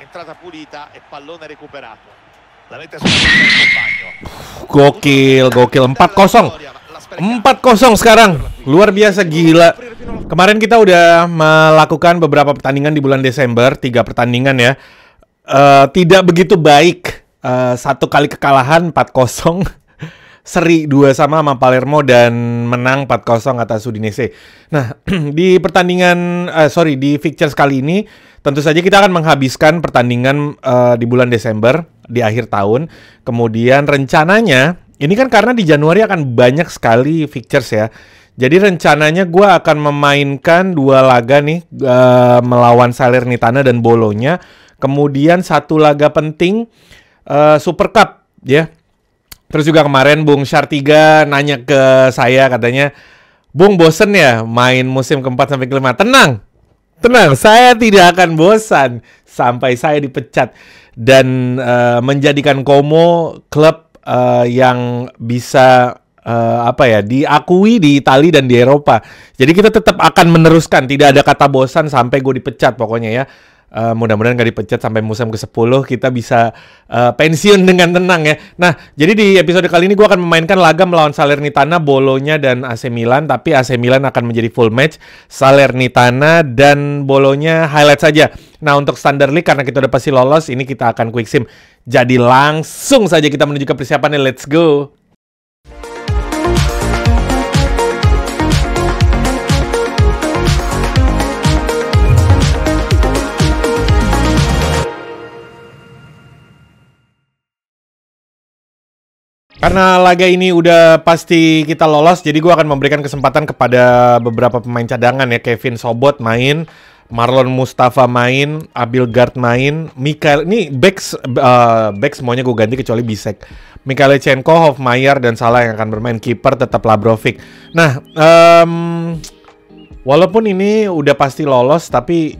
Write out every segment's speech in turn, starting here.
entrata pulita e pallone recuperato. La mette sul Gokil, gokil 4-0. 4-0 sekarang. Luar biasa gila. Kemarin kita udah melakukan beberapa pertandingan di bulan Desember, tiga pertandingan ya. Uh, tidak begitu baik. Uh, satu kali kekalahan 4-0 seri 2 sama sama Palermo dan menang 4-0 atas Udinese. Nah, di pertandingan uh, sorry di fixture kali ini tentu saja kita akan menghabiskan pertandingan uh, di bulan Desember di akhir tahun. Kemudian rencananya ini kan karena di Januari akan banyak sekali fixtures ya. Jadi rencananya gue akan memainkan dua laga nih uh, melawan Salernitana dan Bolonya. Kemudian satu laga penting uh, Super Cup ya. Terus juga kemarin Bung Syartiga nanya ke saya katanya, Bung bosen ya main musim keempat sampai kelima. Tenang, tenang, saya tidak akan bosan sampai saya dipecat dan uh, menjadikan Komo klub uh, yang bisa uh, apa ya diakui di Italia dan di Eropa. Jadi kita tetap akan meneruskan, tidak ada kata bosan sampai gue dipecat pokoknya ya uh, mudah-mudahan gak dipecat sampai musim ke-10 kita bisa uh, pensiun dengan tenang ya. Nah, jadi di episode kali ini gue akan memainkan laga melawan Salernitana, Bolonya dan AC Milan, tapi AC Milan akan menjadi full match, Salernitana dan Bolonya highlight saja. Nah, untuk standar league karena kita udah pasti lolos, ini kita akan quick sim. Jadi langsung saja kita menuju ke persiapannya. Let's go. Karena laga ini udah pasti kita lolos, jadi gue akan memberikan kesempatan kepada beberapa pemain cadangan ya. Kevin Sobot main, Marlon Mustafa main, Abil Gard main, Mikael ini Beks uh, eh, back semuanya gue ganti kecuali Bisek. Mikael Chenko, Hofmeyer dan Salah yang akan bermain kiper tetap Labrovic. Nah, um, walaupun ini udah pasti lolos tapi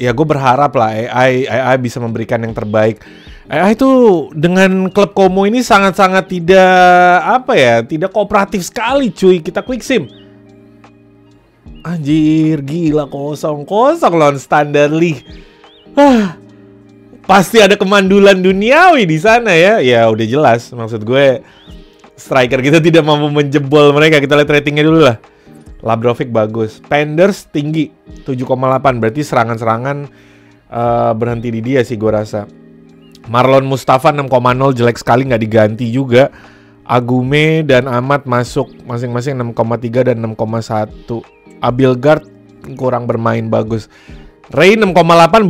ya gue berharap lah AI AI bisa memberikan yang terbaik Eh ah, itu dengan klub Komo ini sangat-sangat tidak apa ya, tidak kooperatif sekali cuy. Kita quick sim. Anjir, gila kosong-kosong lawan standar league. Ah, pasti ada kemandulan duniawi di sana ya. Ya udah jelas, maksud gue striker kita tidak mampu menjebol mereka. Kita lihat ratingnya dulu lah. Labrovic bagus, Penders tinggi 7,8 berarti serangan-serangan uh, berhenti di dia sih gue rasa. Marlon Mustafa 6,0 jelek sekali nggak diganti juga. Agume dan Amat masuk masing-masing 6,3 dan 6,1. Abilgard kurang bermain bagus. Ray 6,8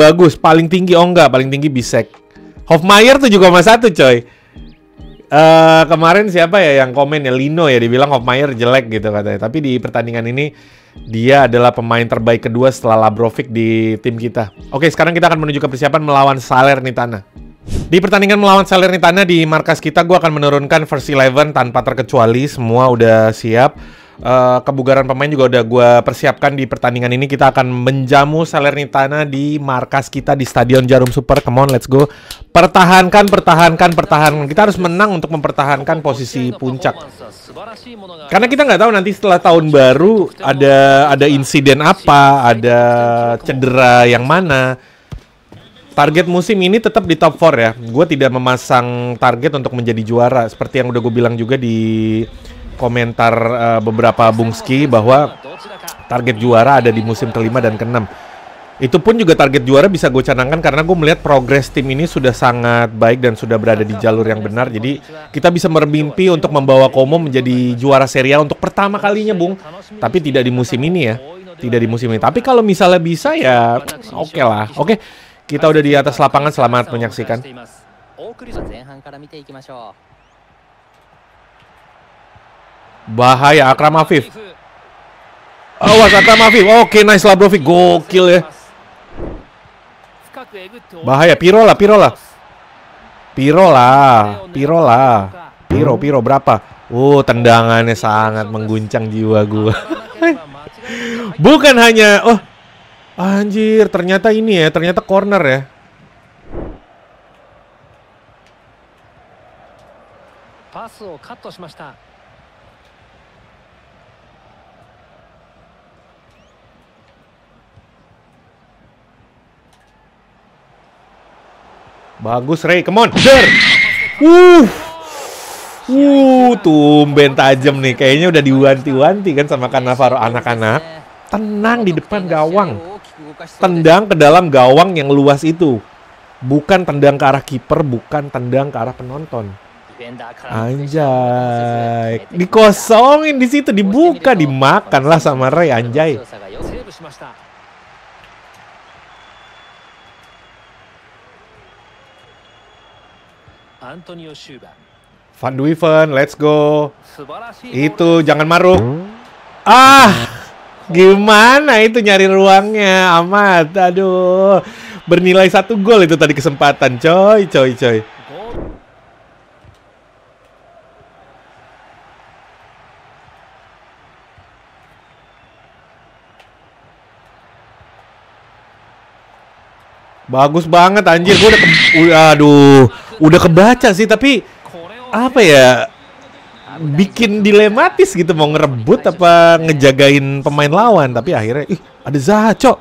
bagus, paling tinggi oh enggak, paling tinggi Bisek. Hofmeyer 7,1 coy. Uh, kemarin siapa ya yang komen ya Lino ya dibilang Hofmeyer jelek gitu katanya. Tapi di pertandingan ini dia adalah pemain terbaik kedua setelah Labrovic di tim kita. Oke, sekarang kita akan menuju ke persiapan melawan Salernitana. Di pertandingan melawan Salernitana di markas kita, gue akan menurunkan versi 11 tanpa terkecuali. Semua udah siap. Uh, kebugaran pemain juga udah gue persiapkan di pertandingan ini. Kita akan menjamu Salernitana di markas kita di Stadion Jarum Super. Come on, let's go. Pertahankan, pertahankan, pertahankan. Kita harus menang untuk mempertahankan posisi puncak. Karena kita nggak tahu nanti setelah tahun baru ada ada insiden apa, ada cedera yang mana. Target musim ini tetap di top 4 ya. Gue tidak memasang target untuk menjadi juara. Seperti yang udah gue bilang juga di komentar uh, beberapa Bungski bahwa target juara ada di musim kelima dan keenam. Itu pun juga target juara bisa gue canangkan karena gue melihat progres tim ini sudah sangat baik dan sudah berada di jalur yang benar. Jadi kita bisa bermimpi untuk membawa Komo menjadi juara serial untuk pertama kalinya, Bung. Tapi tidak di musim ini ya. Tidak di musim ini. Tapi kalau misalnya bisa ya oke okay lah. Oke. Okay. Kita udah di atas lapangan, selamat menyaksikan. Bahaya Akram Afif. Awas Akram Afif. Oke, nice lah Brofi. Gokil ya. Bahaya Pirola, Pirola. Pirola, Pirola. Piro, Piro berapa? Oh, tendangannya sangat mengguncang jiwa gua. Bukan hanya oh Anjir, ternyata ini ya, ternyata corner ya. Bagus Ray, come on. Der. Uh. Uh, tumben tajam nih. Kayaknya udah diwanti-wanti kan sama Kanavaro anak-anak. Tenang di depan gawang tendang ke dalam gawang yang luas itu. Bukan tendang ke arah kiper, bukan tendang ke arah penonton. Anjay, dikosongin di situ, dibuka, dimakan lah sama Ray anjay. Van Duiven, let's go. Itu jangan maruk. Ah. Gimana itu nyari ruangnya, amat. Aduh, bernilai satu gol itu tadi kesempatan, coy, coy, coy. Bagus banget anjir, gue udah, udah aduh, udah kebaca sih tapi apa ya bikin dilematis gitu mau ngerebut iya. apa ngejagain pemain lawan tapi akhirnya ih ada Zaha cok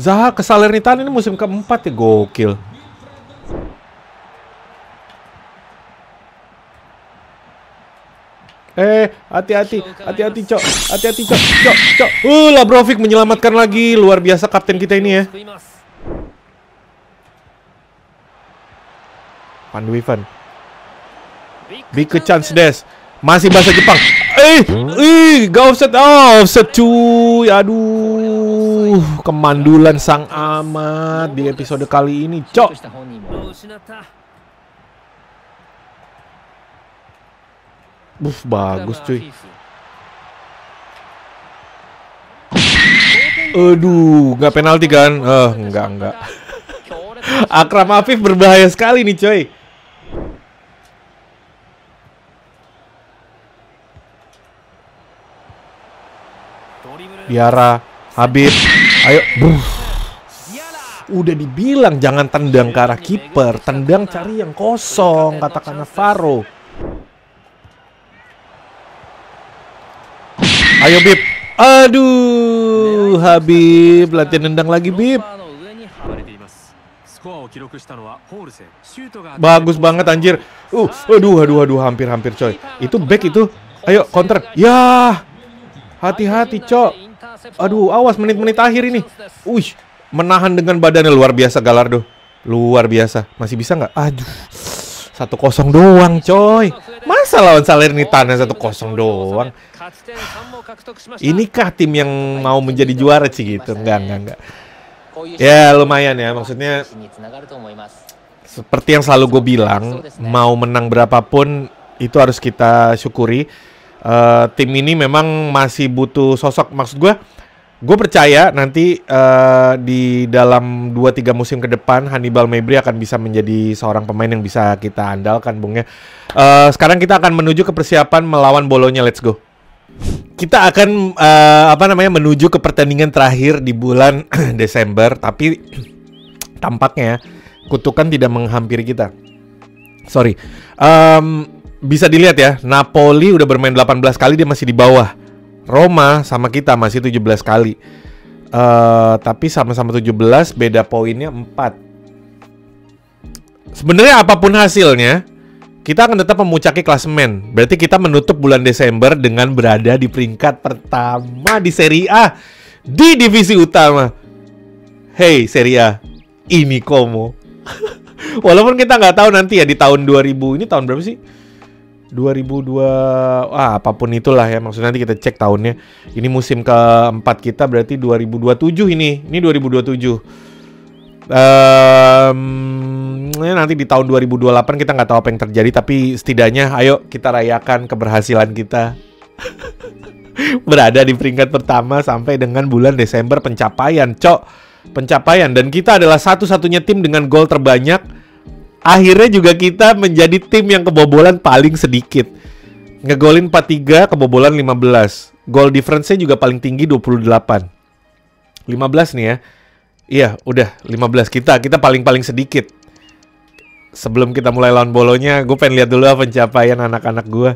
Zaha ke Salernitana ini musim keempat ya gokil Eh, hati-hati, hati-hati cok, hati-hati cok, cok, cok. Uh, Labrovic menyelamatkan lagi, luar biasa kapten kita ini ya. Pandu Ivan. Big chance Des. Masih bahasa Jepang. Eh, eh, gak offset. Oh, offset cuy. Aduh, kemandulan sang amat di episode kali ini, cok. Buf, bagus cuy. Aduh, nggak penalti kan? Eh, uh, enggak, enggak. Akram Afif berbahaya sekali nih, coy. Biara, Habib, ayo. Buh. Udah dibilang jangan tendang ke arah kiper, tendang cari yang kosong, katakan Faro. Ayo Bib. Aduh, Habib latihan nendang lagi Bib. Bagus banget anjir. Uh, aduh, aduh, aduh, hampir-hampir coy. Itu back itu. Ayo counter. Ya. Hati-hati, Cok. Aduh, awas menit-menit akhir ini. Wih, menahan dengan badannya luar biasa Galardo. Luar biasa. Masih bisa nggak? Aduh. Satu kosong doang, coy. Masa lawan Salernitana satu kosong doang. Inikah tim yang mau menjadi juara sih gitu? Enggak, enggak, enggak. Ya lumayan ya, maksudnya seperti yang selalu gue bilang, mau menang berapapun itu harus kita syukuri. Uh, tim ini memang masih butuh sosok, maksud gue Gue percaya nanti uh, di dalam 2-3 musim ke depan Hannibal Mabry akan bisa menjadi seorang pemain yang bisa kita andalkan, bungnya. Uh, eh, sekarang kita akan menuju ke persiapan melawan Bolonya. Let's go. Kita akan uh, apa namanya menuju ke pertandingan terakhir di bulan Desember, tapi tampaknya kutukan tidak menghampiri kita. Sorry. Um, bisa dilihat ya, Napoli udah bermain 18 kali dia masih di bawah. Roma sama kita masih 17 kali. Uh, tapi sama-sama 17 beda poinnya 4. Sebenarnya apapun hasilnya, kita akan tetap memucaki klasemen. Berarti kita menutup bulan Desember dengan berada di peringkat pertama di Serie A di divisi utama. Hey Serie A, ini komo. Walaupun kita nggak tahu nanti ya di tahun 2000 ini tahun berapa sih? 2002 ah, apapun itulah ya maksudnya nanti kita cek tahunnya ini musim keempat kita berarti 2027 ini ini 2027 Um, ya nanti di tahun 2028 kita nggak tahu apa yang terjadi tapi setidaknya ayo kita rayakan keberhasilan kita berada di peringkat pertama sampai dengan bulan Desember pencapaian cok pencapaian dan kita adalah satu-satunya tim dengan gol terbanyak akhirnya juga kita menjadi tim yang kebobolan paling sedikit. Ngegolin 43, kebobolan 15. Goal difference-nya juga paling tinggi 28. 15 nih ya. Iya, udah 15 kita. Kita paling-paling sedikit. Sebelum kita mulai lawan bolonya, gue pengen lihat dulu pencapaian anak-anak gue.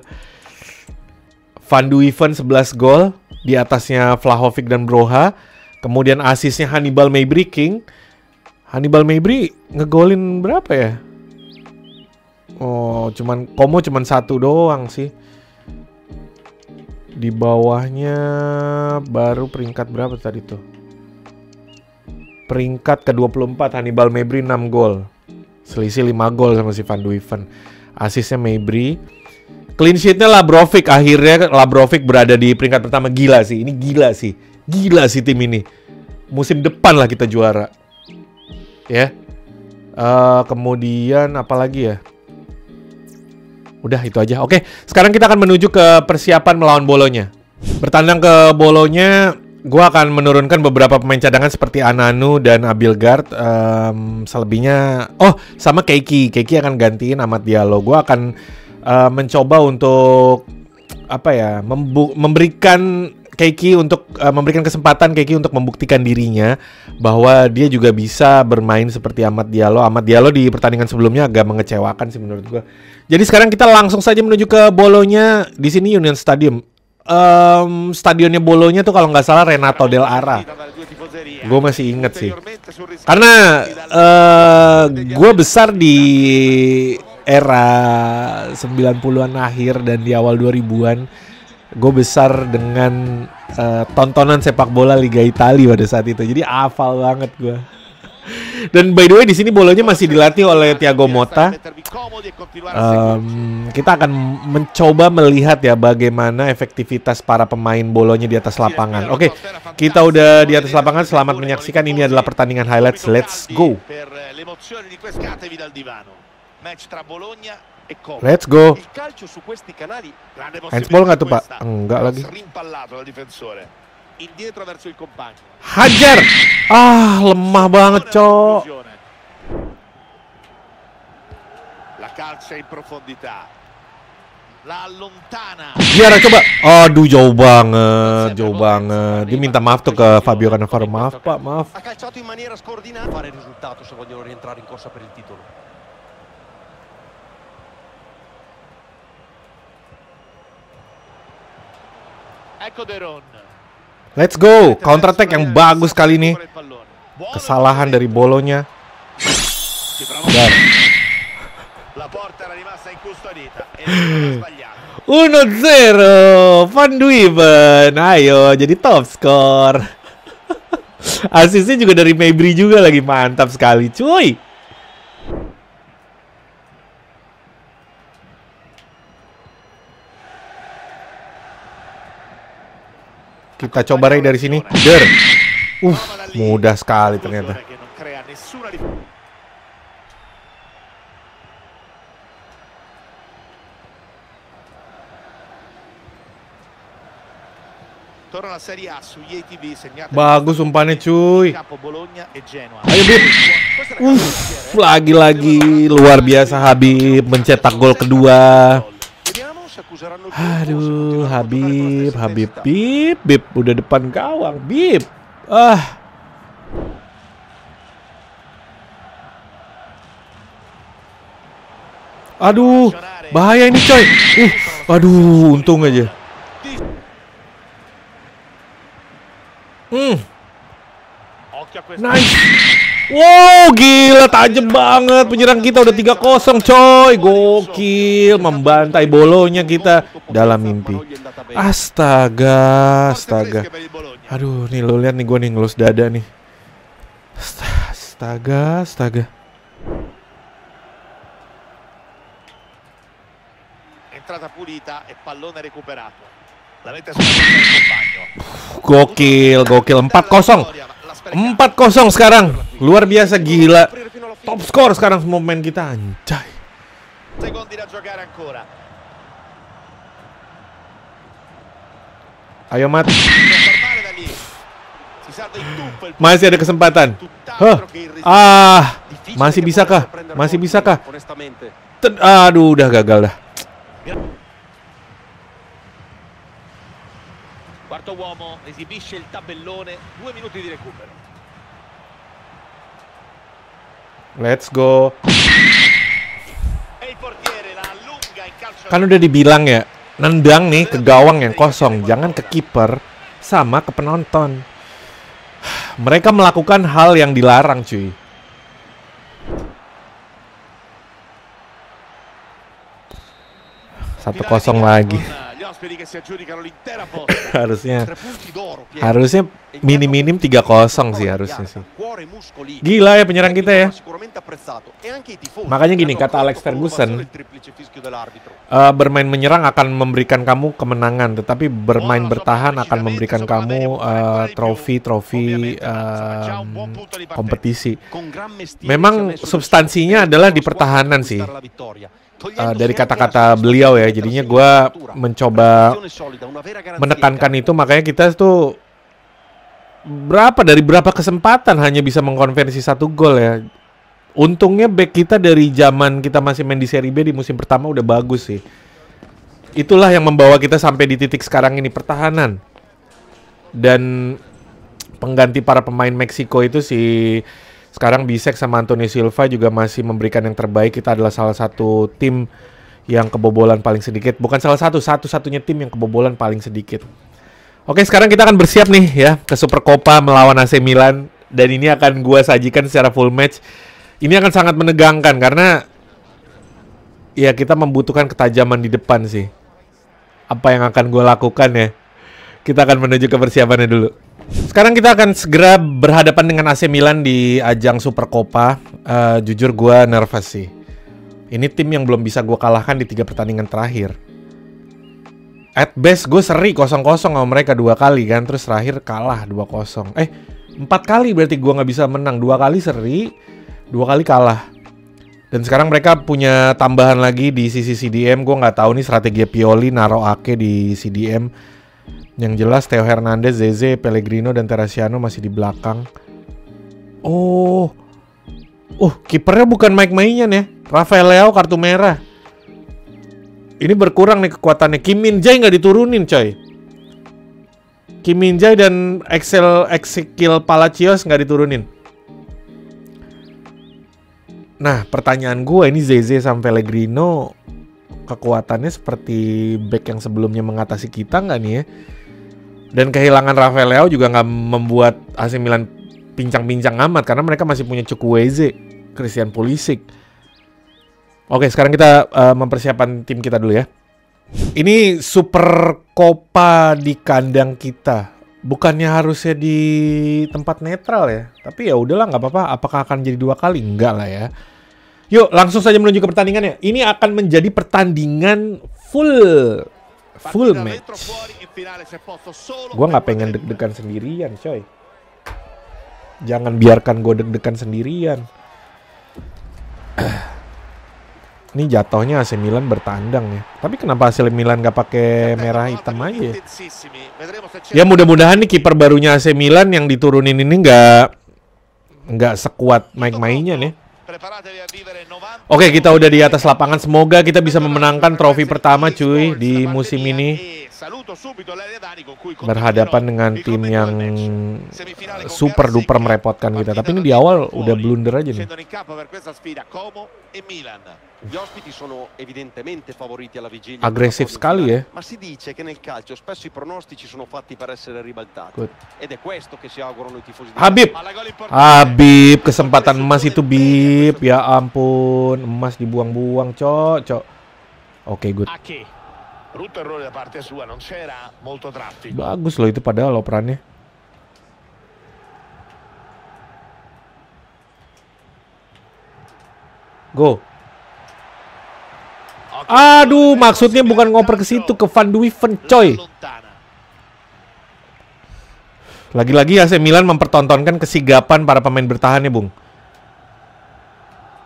Van Duiven 11 gol, di atasnya Vlahovic dan Broha. Kemudian asisnya Hannibal Maybri King. Hannibal Maybrick ngegolin berapa ya? Oh, cuman Komo cuman satu doang sih. Di bawahnya baru peringkat berapa tadi tuh? Peringkat ke-24 Hannibal Mebri 6 gol. Selisih 5 gol sama si Van Duiven. Asisnya Mebri. Clean sheetnya Labrovic akhirnya Labrovic berada di peringkat pertama gila sih. Ini gila sih. Gila sih tim ini. Musim depan lah kita juara. Ya. Yeah. Uh, kemudian apalagi ya? Udah itu aja. Oke, sekarang kita akan menuju ke persiapan melawan Bolonya. Bertandang ke Bolonya, gue akan menurunkan beberapa pemain cadangan seperti Ananu dan Abilgard. Um, selebihnya, oh sama Keiki. Keiki akan gantiin Amat Dialog. Gue akan uh, mencoba untuk apa ya, memberikan Keiki untuk uh, memberikan kesempatan Keiki untuk membuktikan dirinya bahwa dia juga bisa bermain seperti Amat Diallo. Amat Diallo di pertandingan sebelumnya agak mengecewakan sih menurut gue. Jadi sekarang kita langsung saja menuju ke Bolonya di sini Union Stadium. Um, stadionnya Bolonya tuh kalau nggak salah Renato Del Ara. Gue masih inget sih. Karena uh, eh, gue besar di era 90-an akhir dan di awal 2000-an. Gue besar dengan uh, tontonan sepak bola Liga Italia pada saat itu. Jadi hafal banget gue. Dan by the way di sini bolanya masih dilatih oleh Thiago Motta. Um, kita akan mencoba melihat ya bagaimana efektivitas para pemain bolonya di atas lapangan. Oke, okay, kita udah di atas lapangan. Selamat menyaksikan ini adalah pertandingan highlights. Let's go. E Let's go. Handsball nggak tuh pak? Enggak lagi. indietro verso il compagno. Hajar. Ah, lemah banget, Cok. La calcia in profondità. La allontana. Hajar coba. Aduh, jauh banget, jauh banget. Dia minta maaf tuh ke Fabio Cannavaro. Maaf, Pak, maaf. Ha calciato in maniera scordinata. Fare risultato se vogliono rientrare in corsa per il titolo. Ecco De Ron. Let's go. Counter attack yang bagus kali ini. Kesalahan dari bolonya. Dan. Uno zero, Van Duiven. Ayo, jadi top skor. Asisnya juga dari Mabry juga lagi mantap sekali, cuy. Kita coba Ray dari sini. Der. Uh, mudah sekali ternyata. Bagus umpannya cuy. Ayo Bib. Uff, uh, lagi-lagi luar biasa Habib mencetak gol kedua. Aduh, Habib, Habib, Bib, Bib, udah depan gawang, Bib. Ah. Aduh, bahaya ini coy. Uh, aduh, untung aja. Hmm. Nice. Wow, gila tajam banget penyerang kita udah 3-0, coy. Gokil membantai bolonya kita dalam mimpi. Astaga, astaga. Aduh, nih lo lihat nih gue nih ngelus dada nih. Astaga, astaga. Entrata pulita e pallone recuperato. Gokil, gokil 4-0. 4-0 sekarang. Luar biasa gila. Top score sekarang semua pemain kita anjay. Ayo mat. Masih ada kesempatan. Huh. Ah, masih bisa kah? Masih bisa kah? Aduh, udah gagal dah. quarto uomo esibisce il tabellone, due minuti di recupero. Let's go. Kan udah dibilang ya, nendang nih ke gawang yang kosong, jangan ke kiper sama ke penonton. Mereka melakukan hal yang dilarang, cuy. Satu kosong lagi. harusnya harusnya e minim-minim 3-0 sih harusnya sih. Gila ya penyerang kita ya. E Makanya gini kata Alex Ferguson, uh, bermain menyerang akan memberikan kamu kemenangan, tetapi bermain bertahan akan memberikan kamu trofi-trofi uh, uh, kompetisi. Memang substansinya adalah di pertahanan sih uh, dari kata-kata beliau ya jadinya gue mencoba menekankan itu makanya kita tuh berapa dari berapa kesempatan hanya bisa mengkonversi satu gol ya untungnya back kita dari zaman kita masih main di Serie B di musim pertama udah bagus sih itulah yang membawa kita sampai di titik sekarang ini pertahanan dan pengganti para pemain Meksiko itu sih sekarang Bisek sama Anthony Silva juga masih memberikan yang terbaik. Kita adalah salah satu tim yang kebobolan paling sedikit. Bukan salah satu, satu-satunya tim yang kebobolan paling sedikit. Oke, sekarang kita akan bersiap nih ya ke Super Copa melawan AC Milan dan ini akan gue sajikan secara full match. Ini akan sangat menegangkan karena ya kita membutuhkan ketajaman di depan sih. Apa yang akan gue lakukan ya? Kita akan menuju ke persiapannya dulu. Sekarang kita akan segera berhadapan dengan AC Milan di ajang Super Copa. Uh, eh, jujur gue nervous sih. Ini tim yang belum bisa gue kalahkan di tiga pertandingan terakhir. At best gue seri 0-0 sama mereka dua kali kan. Terus terakhir kalah dua 0 Eh, empat kali berarti gue nggak bisa menang. Dua kali seri, dua kali kalah. Dan sekarang mereka punya tambahan lagi di sisi CDM. Gue nggak tahu nih strategi Pioli naro Ake di CDM yang jelas Theo Hernandez, Zeze, Pellegrino dan Terasiano masih di belakang. Oh. Oh, kipernya bukan Mike Mainian ya. Rafael Leao kartu merah. Ini berkurang nih kekuatannya. Kim Min Jae nggak diturunin, coy. Kim Min Jae dan Excel Ezekiel Palacios nggak diturunin. Nah, pertanyaan gue ini Zeze sama Pellegrino kekuatannya seperti back yang sebelumnya mengatasi kita nggak nih ya? Dan kehilangan Rafael Leao juga nggak membuat AC Milan pincang-pincang amat karena mereka masih punya Chukwueze, Christian Pulisic. Oke, sekarang kita uh, mempersiapkan tim kita dulu ya. Ini Super Copa di kandang kita. Bukannya harusnya di tempat netral ya, tapi ya udahlah nggak apa-apa. Apakah akan jadi dua kali? Enggak lah ya. Yuk, langsung saja menuju ke pertandingan ya. Ini akan menjadi pertandingan full full match. Gue nggak pengen deg-degan sendirian, coy. Jangan biarkan gue deg-degan sendirian. Ini jatohnya AC Milan bertandang ya. Tapi kenapa AC Milan gak pakai merah hitam aja ya? ya mudah-mudahan nih kiper barunya AC Milan yang diturunin ini nggak nggak sekuat Mike mainnya nih. Oke, kita udah di atas lapangan. Semoga kita bisa memenangkan trofi pertama cuy di musim ini. E berhadapan dengan tim yang super duper merepotkan kita. Tapi ini di awal udah blunder aja nih. Agresif sekali ya. Ma si dice che nel calcio spesso i pronostici sono fatti per essere ribaltati. Ed è questo che si augurano i tifosi. Habib. Habib kesempatan emas itu bib. Ya ampun, emas dibuang-buang, cok, cok. Oke, okay, good. Brutto errore da parte sua, non c'era molto traffico. Bagus loh itu padahal operannya. Go. Aduh, maksudnya bukan ngoper ke situ, ke Van Duiven, coy. Lagi-lagi AC Milan mempertontonkan kesigapan para pemain bertahan ya, Bung.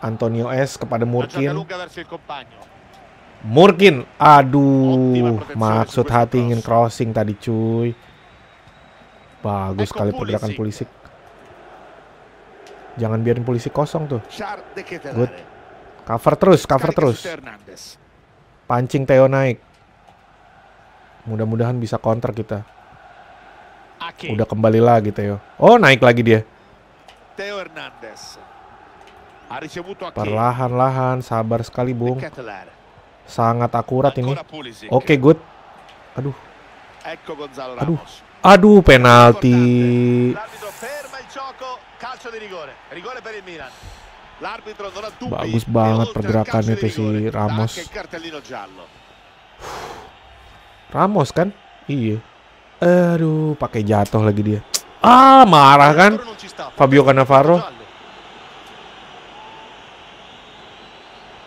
Antonio S kepada Murkin. Murkin. Aduh, maksud hati ingin crossing tadi cuy. Bagus sekali pergerakan polisi. Jangan biarin polisi kosong tuh. Good. Cover terus, cover terus. Pancing Theo naik. Mudah-mudahan bisa counter kita. Udah kembali lagi Theo. Oh, naik lagi dia. Perlahan-lahan, sabar sekali, Bung. Sangat akurat ini. Oke, okay, good. Aduh. Aduh. Aduh, penalti. Bagus banget pergerakan itu si Ramos. Ramos kan? Iya. Aduh, pakai jatuh lagi dia. Ah, marah kan? Fabio Cannavaro.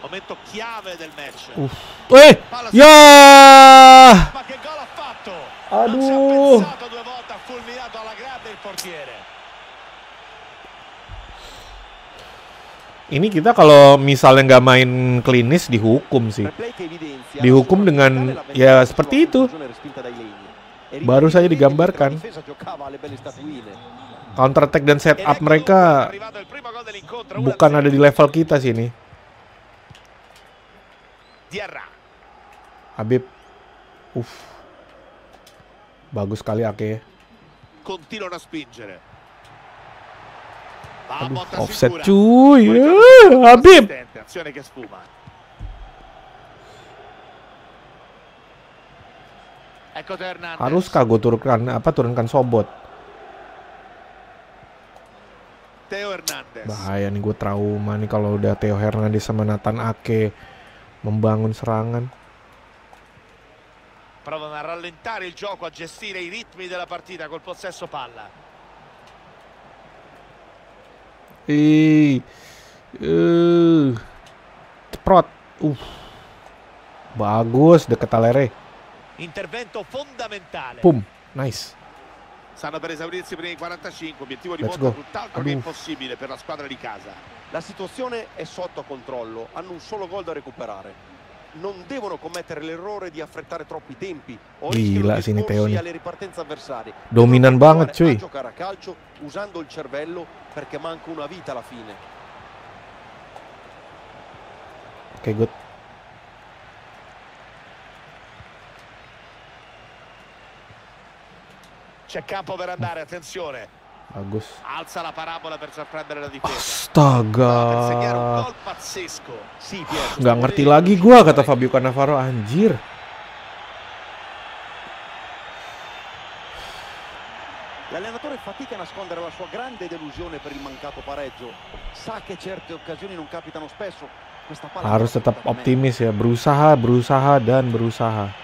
Momento chiave del match. Uff. Eh! Yeah! Ma che gol ha fatto? Aduh. due volte, ha fulminato alla grande il portiere. Ini kita kalau misalnya nggak main klinis dihukum sih. Dihukum dengan ya seperti itu. Baru saja digambarkan. Counter attack dan setup mereka bukan ada di level kita sih ini tierra. Habib. Uff. Bagus sekali Ake. Continua a spingere. Aduh, offset cuy. Eh, Habib. Azione che sfuma. gue turunkan apa turunkan Sobot? Teo Hernandez. Bahaya nih gue trauma nih kalau udah Theo Hernandez sama Nathan Ake membangun serangan. Provano a rallentare il gioco, a gestire i ritmi della partita col possesso palla. Ih. Uh, Uh. Bagus deket Talere. Intervento fondamentale. Pum, nice. Stanno per esaurirsi i primi 45, obiettivo di monta tutt'altro che impossibile per la squadra di casa. La situazione è sotto controllo, hanno un solo gol da recuperare. Non devono commettere l'errore di affrettare troppi tempi o rischiano di esporsi alle ripartenze avversarie. Dominan banget cuy. giocare a calcio usando il cervello perché manca una vita alla fine. Ok, good. C'è campo per andare, attenzione. Agus. Alza la parabola per sorprendere la difesa. Astaga. Gak ngerti lagi gua kata Fabio Cannavaro anjir. Eh, L'allenatore fatica a nascondere la sua grande delusione per il mancato pareggio. Sa che certe occasioni non capitano spesso. Harus tetap optimis ya, berusaha, berusaha dan berusaha.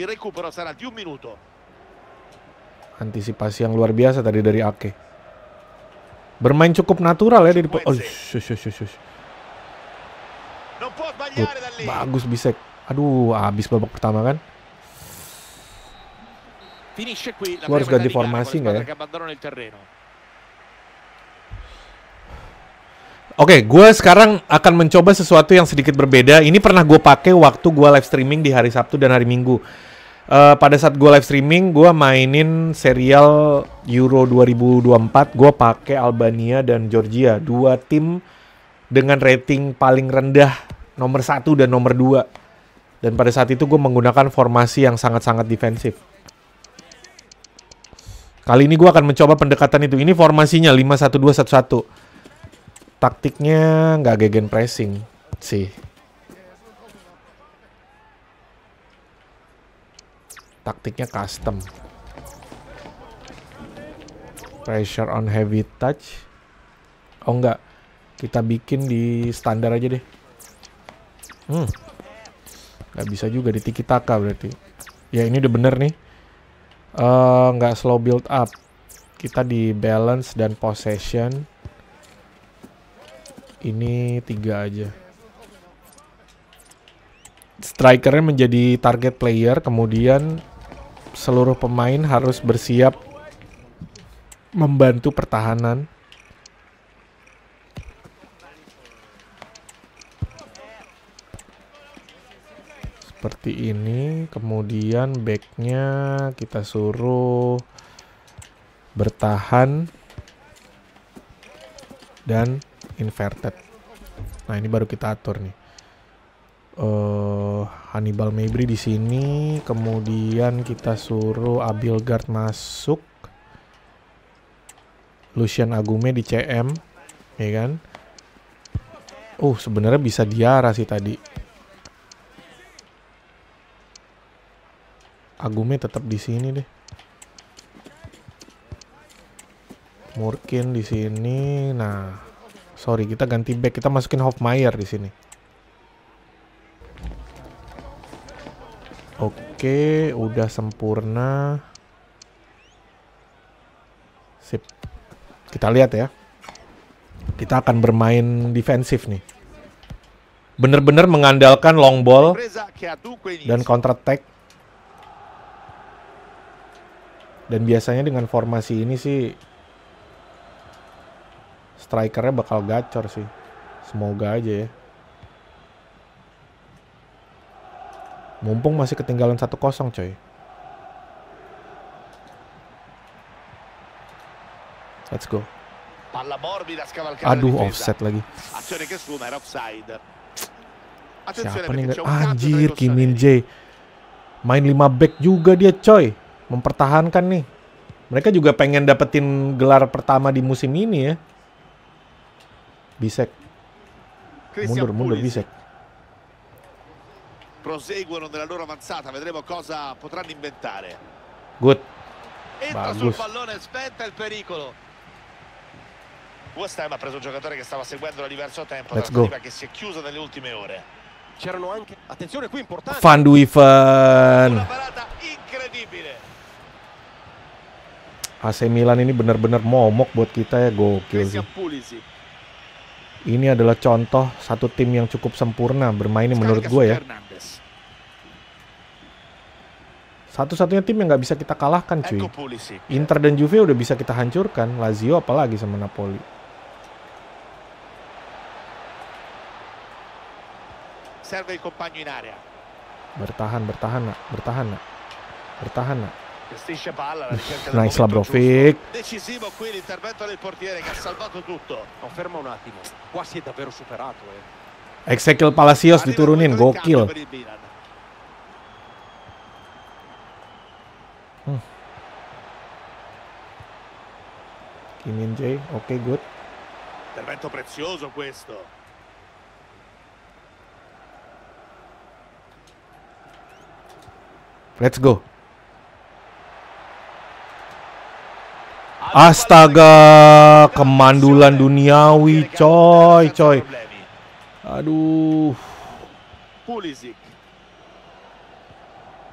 Il recupero sarà di un minuto. Antisipasi yang luar biasa tadi dari Ake. Bermain cukup natural ya di depan. oh, shush, shush, shush. Good. Bagus Bisek. Aduh, habis babak pertama kan? Lu harus ganti formasi nggak ya? Oke, okay, gue sekarang akan mencoba sesuatu yang sedikit berbeda. Ini pernah gue pakai waktu gue live streaming di hari Sabtu dan hari Minggu uh, pada saat gue live streaming gue mainin serial Euro 2024 gue pakai Albania dan Georgia dua tim dengan rating paling rendah nomor satu dan nomor dua dan pada saat itu gue menggunakan formasi yang sangat-sangat defensif kali ini gue akan mencoba pendekatan itu ini formasinya lima satu dua satu satu. taktiknya nggak gegen pressing sih taktiknya custom pressure on heavy touch oh enggak kita bikin di standar aja deh hmm nggak bisa juga di tiki taka berarti ya ini udah bener nih uh, nggak slow build up kita di balance dan possession ini tiga aja strikernya menjadi target player kemudian seluruh pemain harus bersiap membantu pertahanan. Seperti ini, kemudian backnya kita suruh bertahan dan inverted. Nah ini baru kita atur nih uh, Hannibal Mabry di sini, kemudian kita suruh Abilgard masuk, Lucian Agume di CM, ya kan? Uh, sebenarnya bisa Diara sih tadi. Agume tetap di sini deh. Murkin di sini. Nah, sorry kita ganti back, kita masukin Hofmeyer di sini. Oke, udah sempurna. Sip. Kita lihat ya. Kita akan bermain defensif nih. Bener-bener mengandalkan long ball dan counter attack. Dan biasanya dengan formasi ini sih strikernya bakal gacor sih. Semoga aja ya. Mumpung masih ketinggalan 1-0 coy. Let's go. Aduh, offset lagi. Siapa nih? Anjir, Kim Min Jae. Main 5 back juga dia coy. Mempertahankan nih. Mereka juga pengen dapetin gelar pertama di musim ini ya. Bisek. Mundur, mundur, Bisek. proseguono nella loro avanzata vedremo cosa potranno inventare Good. entra Bagus. sul pallone spenta il pericolo West Ham ha preso un giocatore che stava seguendo da diverso tempo Let's go. che si è chiusa nelle ultime ore c'erano anche attenzione qui importante Fan una parata incredibile AC Milan ini benar-benar momok buat kita ya gokil sih. Ini adalah contoh satu tim yang cukup sempurna bermain menurut gue ya. Satu-satunya tim yang nggak bisa kita kalahkan cuy. Inter dan Juve udah bisa kita hancurkan. Lazio apalagi sama Napoli. Bertahan, bertahan nak. Bertahan nak. Bertahan nak. Gestisce palla alla ricerca nice labro Decisivo qui l'intervento del portiere che ha salvato tutto. Conferma un attimo. Qua si è davvero superato, eh. Ezekiel Palacios di Turunin gokil. Hmm. Kim Min Jae, ok, good. Intervento prezioso questo. Let's go. Astaga, kemandulan duniawi, coy, coy. Aduh.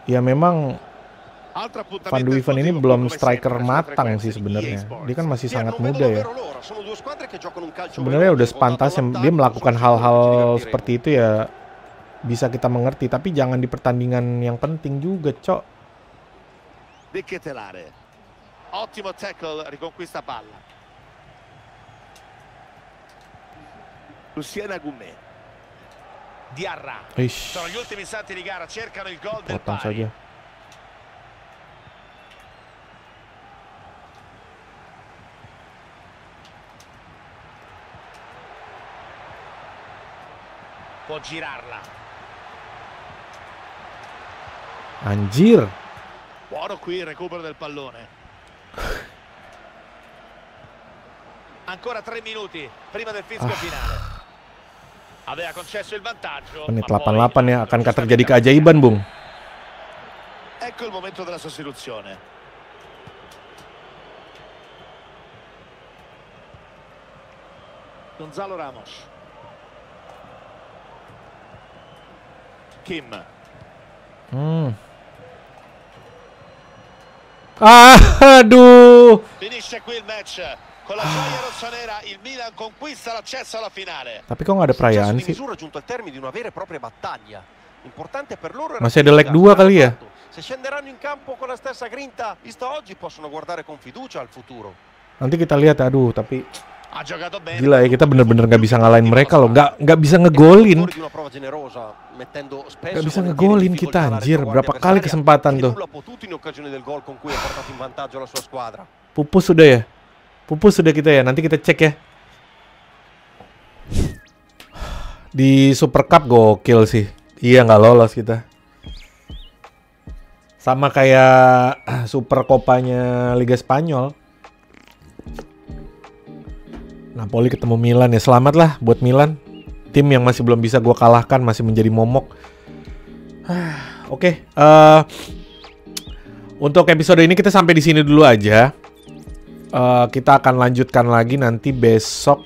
Ya memang Van Duiven ini belum striker matang sih sebenarnya. Dia kan masih sangat muda ya. Sebenarnya udah sepantasnya dia melakukan hal-hal seperti itu ya bisa kita mengerti, tapi jangan di pertandingan yang penting juga, Cok. ottimo tackle, riconquista palla. Luciana Goumet. Diarra. Ish. Sono gli ultimi istanti di gara, cercano il gol del pari. Può girarla. Angir. Buono qui il recupero del pallone. Ancora tre minuti prima del fischio ah. finale. Aveva concesso il vantaggio. Menit 88 ya, akankah terjadi keajaiban, Bung? Ecco il momento della sostituzione. Gonzalo Ramos. Kim. Hmm. Aduh. Finisce qui il match. Con la gioia rossonera il Milan conquista l'accesso alla finale. Tapi kok enggak ada perayaan sih? Misura giunto al termine di una vera e propria battaglia. Importante per loro era Masih ada leg 2 kali ya? Se scenderanno in campo con la stessa grinta visto oggi possono guardare con fiducia al futuro. Nanti kita lihat aduh tapi Gila ya kita bener-bener nggak -bener bisa ngalahin mereka loh, nggak nggak bisa ngegolin, nggak bisa ngegolin kita anjir berapa kali kesempatan tuh. Pupus sudah ya, pupus sudah kita ya, nanti kita cek ya. Di Super Cup gokil sih, iya nggak lolos kita. Sama kayak Super Copanya Liga Spanyol. Napoli ketemu Milan ya selamat lah buat Milan tim yang masih belum bisa gue kalahkan masih menjadi momok oke okay, uh, eh, untuk episode ini kita sampai di sini dulu aja uh, kita akan lanjutkan lagi nanti besok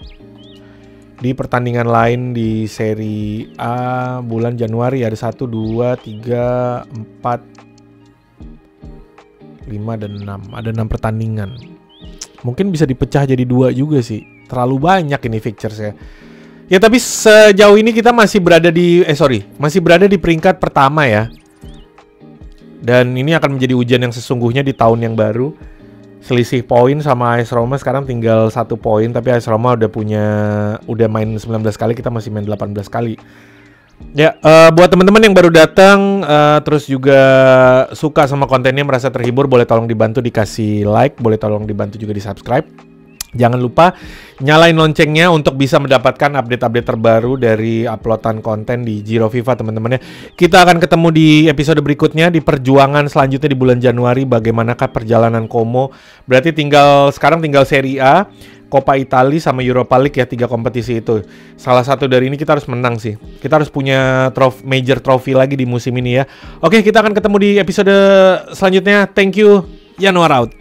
di pertandingan lain di seri A bulan Januari ada 1 2 3 4 5 dan 6. Ada 6 pertandingan. Mungkin bisa dipecah jadi dua juga sih terlalu banyak ini fixtures ya. Ya tapi sejauh ini kita masih berada di eh sorry masih berada di peringkat pertama ya. Dan ini akan menjadi ujian yang sesungguhnya di tahun yang baru. Selisih poin sama AS Roma sekarang tinggal satu poin tapi AS Roma udah punya udah main 19 kali kita masih main 18 kali. Ya, uh, buat teman-teman yang baru datang uh, terus juga suka sama kontennya merasa terhibur boleh tolong dibantu dikasih like, boleh tolong dibantu juga di-subscribe. Jangan lupa nyalain loncengnya untuk bisa mendapatkan update-update terbaru dari uploadan konten di Giro Viva teman-teman ya. Kita akan ketemu di episode berikutnya di perjuangan selanjutnya di bulan Januari bagaimanakah perjalanan Komo? Berarti tinggal sekarang tinggal Serie A, Coppa Italia sama Europa League ya tiga kompetisi itu. Salah satu dari ini kita harus menang sih. Kita harus punya trof major trophy lagi di musim ini ya. Oke, kita akan ketemu di episode selanjutnya. Thank you. Januar out.